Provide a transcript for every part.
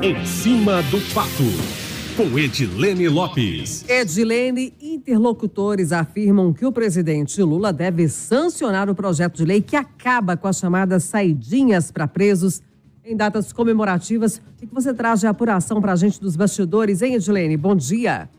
Em cima do fato com Edilene Lopes. Edilene, interlocutores afirmam que o presidente Lula deve sancionar o projeto de lei que acaba com as chamadas saidinhas para presos em datas comemorativas. O que você traz de apuração para a gente dos bastidores, hein, Edilene? Bom dia.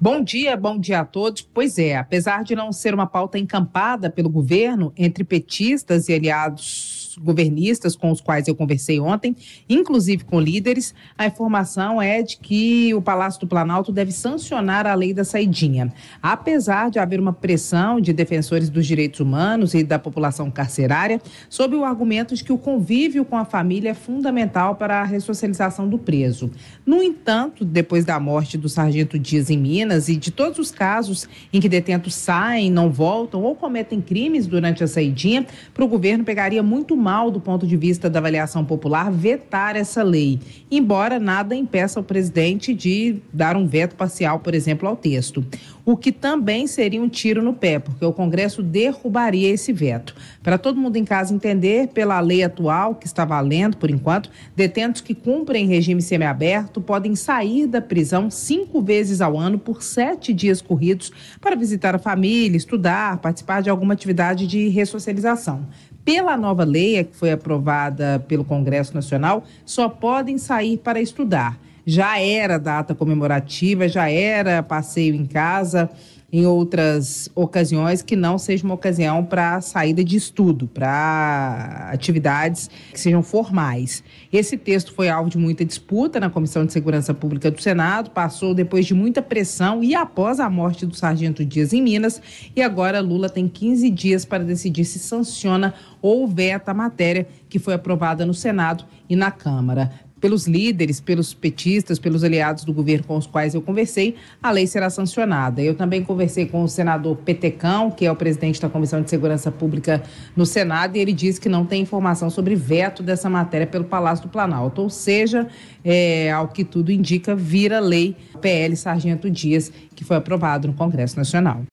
Bom dia, bom dia a todos. Pois é, apesar de não ser uma pauta encampada pelo governo, entre petistas e aliados governistas com os quais eu conversei ontem, inclusive com líderes, a informação é de que o Palácio do Planalto deve sancionar a lei da saidinha. Apesar de haver uma pressão de defensores dos direitos humanos e da população carcerária, sob o argumento de que o convívio com a família é fundamental para a ressocialização do preso. No entanto, depois da morte do sargento Dias em Minas e de todos os casos em que detentos saem, não voltam ou cometem crimes durante a saidinha, para o governo pegaria muito mais do ponto de vista da avaliação popular, vetar essa lei, embora nada impeça o presidente de dar um veto parcial, por exemplo, ao texto o que também seria um tiro no pé, porque o Congresso derrubaria esse veto. Para todo mundo em casa entender, pela lei atual, que está valendo por enquanto, detentos que cumprem regime semiaberto podem sair da prisão cinco vezes ao ano por sete dias corridos para visitar a família, estudar, participar de alguma atividade de ressocialização pela nova lei que foi aprovada pelo Congresso Nacional, só podem sair para estudar já era data comemorativa, já era passeio em casa, em outras ocasiões que não seja uma ocasião para saída de estudo, para atividades que sejam formais. Esse texto foi alvo de muita disputa na Comissão de Segurança Pública do Senado, passou depois de muita pressão e após a morte do sargento Dias em Minas, e agora Lula tem 15 dias para decidir se sanciona ou veta a matéria que foi aprovada no Senado e na Câmara pelos líderes, pelos petistas, pelos aliados do governo com os quais eu conversei, a lei será sancionada. Eu também conversei com o senador Petecão, que é o presidente da Comissão de Segurança Pública no Senado, e ele disse que não tem informação sobre veto dessa matéria pelo Palácio do Planalto. Ou seja, é, ao que tudo indica, vira lei PL Sargento Dias, que foi aprovado no Congresso Nacional.